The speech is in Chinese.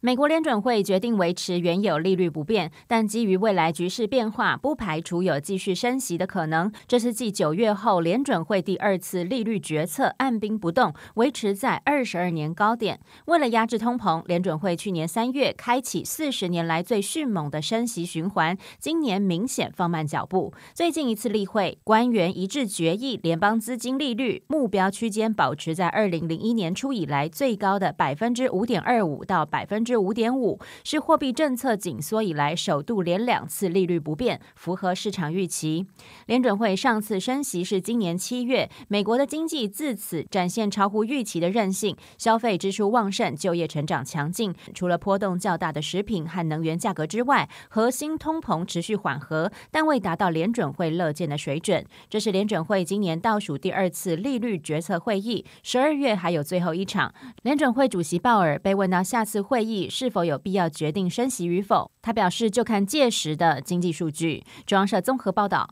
美国联准会决定维持原有利率不变，但基于未来局势变化，不排除有继续升息的可能。这是继九月后联准会第二次利率决策按兵不动，维持在二十二年高点。为了压制通膨，联准会去年三月开启四十年来最迅猛的升息循环，今年明显放慢脚步。最近一次例会，官员一致决议，联邦资金利率目标区间保持在二零零一年初以来最高的百分之五点二五到百分。至五点五，是货币政策紧缩以来首度连两次利率不变，符合市场预期。联准会上次升息是今年七月，美国的经济自此展现超乎预期的韧性，消费支出旺盛，就业成长强劲。除了波动较大的食品和能源价格之外，核心通膨持续缓和，但未达到联准会乐见的水准。这是联准会今年倒数第二次利率决策会议，十二月还有最后一场。联准会主席鲍尔被问到下次会议。是否有必要决定升息与否？他表示，就看届时的经济数据。中央社综合报道。